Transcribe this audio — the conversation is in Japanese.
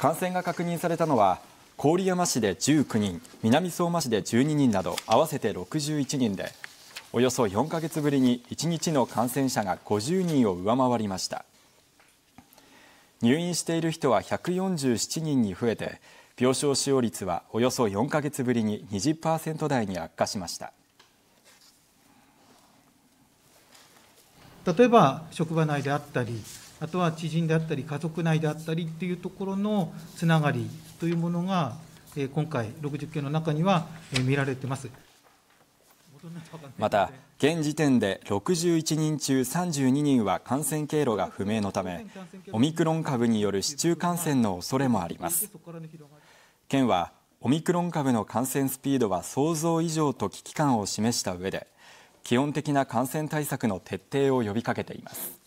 感染が確認されたのは郡山市で19人南相馬市で12人など合わせて61人でおよそ4か月ぶりに1日の感染者が50人を上回りました入院している人は147人に増えて病床使用率はおよそ4か月ぶりに20%台に悪化しました例えば職場内であったりあとは知人であったり、家族内であったりっていうところのつながりというものが、今回、60件の中には見られてます。また、現時点で61人中32人は感染経路が不明のため、オミクロン株による市中感染の恐れもあります。県はオミクロン株の感染スピードは想像以上と危機感を示した上で基本的な感染対策の徹底を呼びかけています